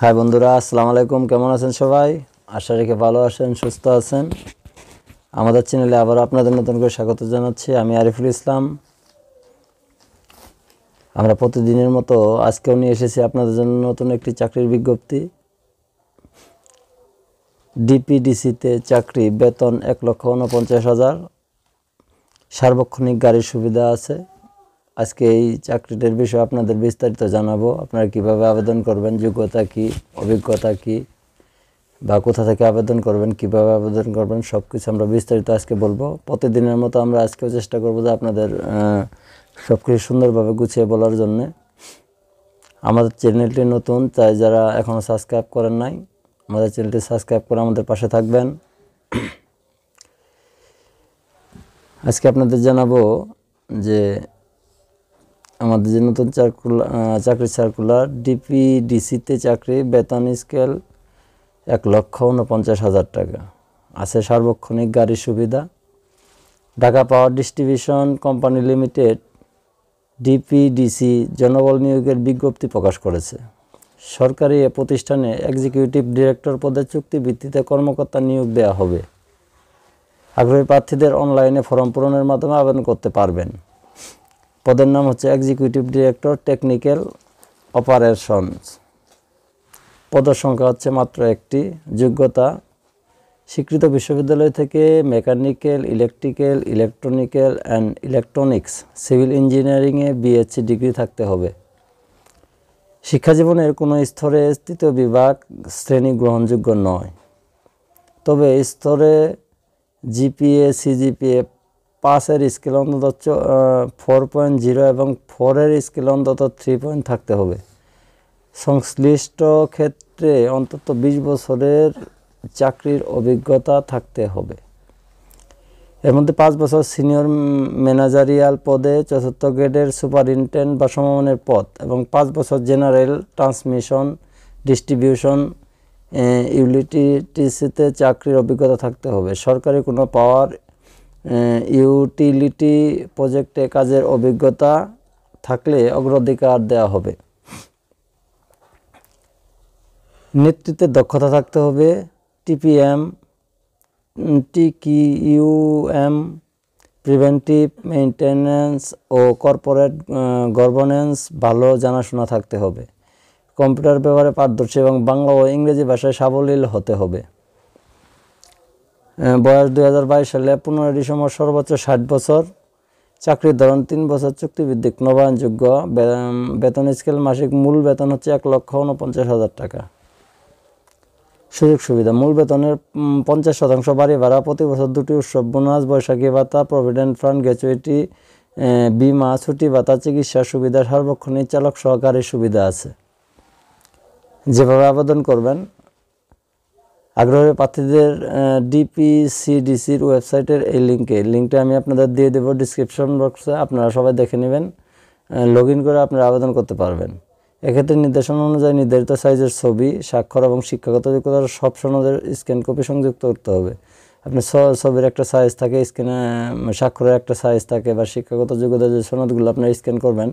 high বন্ধুরা আসসালামু আলাইকুম কেমন আছেন সবাই আশা রেখে ভালো আছেন সুস্থ আছেন আমাদের চ্যানেলে আবার আপনাদের নতুন করে স্বাগত জানাচ্ছি আমি আরিফুল ইসলাম আমরা প্রতিদিনের মতো আজকেও নিয়ে এসেছি আপনাদের জন্য নতুন একটি চাকরির বিজ্ঞপ্তি ডিপিডিসিতে চাকরি বেতন এক লক্ষ ঊনপঞ্চাশ হাজার সার্বক্ষণিক গাড়ির সুবিধা আছে আজকে এই চাকরিটার বিষয়ে আপনাদের বিস্তারিত জানাবো আপনারা কিভাবে আবেদন করবেন যোগ্যতা কি অভিজ্ঞতা কি বা কোথা থেকে আবেদন করবেন কিভাবে আবেদন করবেন সব কিছু আমরা বিস্তারিত আজকে বলবো প্রতিদিনের মতো আমরা আজকেও চেষ্টা করবো যে আপনাদের সব কিছু সুন্দরভাবে গুছিয়ে বলার জন্যে আমাদের চ্যানেলটি নতুন তাই যারা এখনও সাবস্ক্রাইব করেন নাই আমাদের চ্যানেলটি সাবস্ক্রাইব করে আমাদের পাশে থাকবেন আজকে আপনাদের জানাবো যে আমাদের যে নতুন চাকুলা চাকরি সার্কুলার ডিপিডিসিতে চাকরি বেতন স্কেল এক লক্ষ উনপঞ্চাশ হাজার টাকা আছে সার্বক্ষণিক গাড়ি সুবিধা Dhaka power distribution company limited DPDC জনবল নিয়োগের বিজ্ঞপ্তি প্রকাশ করেছে সরকারি এ প্রতিষ্ঠানে এক্সিকিউটিভ ডিরেক্টর পদে চুক্তি ভিত্তিতে কর্মকর্তা নিয়োগ দেওয়া হবে আগ্রহী প্রার্থীদের অনলাইনে ফর্ম পূরণের মাধ্যমে আবেদন করতে পারবেন পদের নাম হচ্ছে এক্সিকিউটিভ ডিরেক্টর টেকনিক্যাল অপারেশনস পদের সংখ্যা হচ্ছে মাত্র একটি যোগ্যতা স্বীকৃত বিশ্ববিদ্যালয় থেকে mechanical electrical electronical and electronics civil ইঞ্জিনিয়ারিংয়ে বিএসসি ডিগ্রি থাকতে হবে শিক্ষাজীবনের কোনো স্তরে স্থিত বিভাগ শ্রেণী গ্রহণযোগ্য নয় তবে স্তরে জিপিএ সিজিপিএ পাঁচের স্কেল অন্তত ফোর পয়েন্ট জিরো এবং ফোরের স্কেল অন্তত থ্রি পয়েন্ট থাকতে হবে সংশ্লিষ্ট ক্ষেত্রে অন্তত বিশ বছরের চাকরির অভিজ্ঞতা থাকতে হবে এর মধ্যে পাঁচ বছর সিনিয়র ম্যানেজারিয়াল পদে চতুর্থ গ্রেডের সুপারিনটেন্ডেন্ট বা সমমানের পদ এবং পাঁচ বছর জেনারেল ট্রান্সমিশন ডিস্ট্রিবিউশন ইউলিটিসিতে চাকরির অভিজ্ঞতা থাকতে হবে সরকারি কোনো পাওয়ার ইউটিলিটি প্রজেক্টে কাজের অভিজ্ঞতা থাকলে অগ্রাধিকার দেওয়া হবে নেতৃত্বে দক্ষতা থাকতে হবে টিপিএম টিকিউএম প্রিভেন্টিভ মেনটেন্যান্স ও কর্পোরেট গভর্নেন্স ভালো জানাশোনা থাকতে হবে কম্পিউটার ব্যবহারে পারদর্শী এবং বাংলা ও ইংরেজি ভাষায় সাবলীল হতে হবে বয়স দুই সালে পনেরো ডিসেম্বর সর্বোচ্চ ষাট বছর চাকরির ধরন তিন বছর চুক্তিভিত্তিক নবায়নযোগ্য বেতন স্কেল মাসিক মূল বেতন হচ্ছে এক লক্ষ উনপঞ্চাশ হাজার টাকা সুযোগ সুবিধা মূল বেতনের পঞ্চাশ শতাংশ বাড়ি ভাড়া প্রতি বছর দুটি উৎসব বোনাস বৈশাখী ভাতা প্রভিডেন্ট ফান্ড গ্র্যাচুইটি বিমা ছুটি ভাতা চিকিৎসা সুবিধা সার্বক্ষণিক চালক সহকারী সুবিধা আছে যেভাবে আবেদন করবেন আগ্রহের প্রার্থীদের ডিপিসিডিসির ওয়েবসাইটের এই লিঙ্কে লিঙ্কটা আমি আপনাদের দিয়ে দেবো ডিসক্রিপশন বক্সে আপনারা সবাই দেখে নেবেন লগ করে আপনারা আবেদন করতে পারবেন এক্ষেত্রে নির্দেশনা অনুযায়ী নির্ধারিত সাইজের ছবি স্বাক্ষর এবং শিক্ষাগত যোগ্যতার সব সনদের স্ক্যান কপি সংযুক্ত করতে হবে আপনি ছবির একটা সাইজ থাকে স্ক্যানে স্বাক্ষরের একটা সাইজ থাকে বা শিক্ষাগত যোগ্যতার যে সনদগুলো আপনারা স্ক্যান করবেন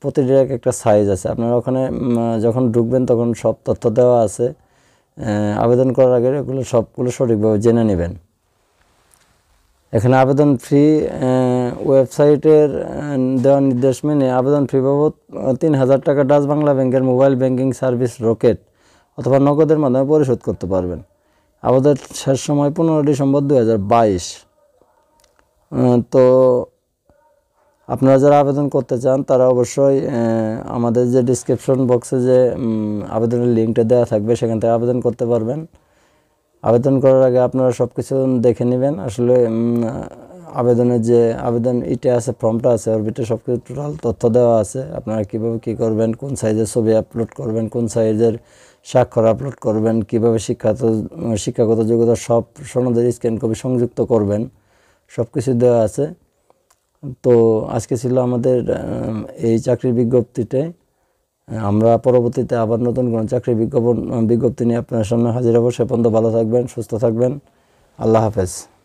প্রতিটির এক একটা সাইজ আছে আপনারা ওখানে যখন ঢুকবেন তখন সব তথ্য দেওয়া আছে আবেদন করার আগে এগুলো সবগুলো সঠিকভাবে জেনে নেবেন এখানে আবেদন ফি ওয়েবসাইটের দেওয়া নির্দেশ মেনে আবেদন ফি বাবদ তিন হাজার টাকা ডাচ বাংলা ব্যাংকের মোবাইল ব্যাংকিং সার্ভিস রকেট অথবা নগদের মাধ্যমে পরিশোধ করতে পারবেন আবেদন শেষ সময় পনেরো ডিসেম্বর দু হাজার বাইশ তো আপনারা যারা আবেদন করতে চান তারা অবশ্যই আমাদের যে ডিসক্রিপশন বক্সে যে আবেদনের লিঙ্কটা দেওয়া থাকবে সেখান থেকে আবেদন করতে পারবেন আবেদন করার আগে আপনারা সব কিছু দেখে নেবেন আসলে আবেদনের যে আবেদন ইটা আছে ফর্মটা আছে ওর ভিতরে সব কিছু টোটাল তথ্য দেওয়া আছে আপনারা কীভাবে কী করবেন কোন সাইজের ছবি আপলোড করবেন কোন সাইজের স্বাক্ষর আপলোড করবেন কীভাবে শিক্ষাগত শিক্ষাগত যোগ্যতা সব সনদের স্ক্যান কপি সংযুক্ত করবেন সব কিছু দেওয়া আছে তো আজকে ছিল আমাদের এই চাকরির বিজ্ঞপ্তিটাই আমরা পরবর্তীতে আবার নতুন কোনো চাকরির বিজ্ঞাপন বিজ্ঞপ্তি নিয়ে আপনার সামনে হাজির হব সে পর্যন্ত ভালো থাকবেন সুস্থ থাকবেন আল্লাহ হাফেজ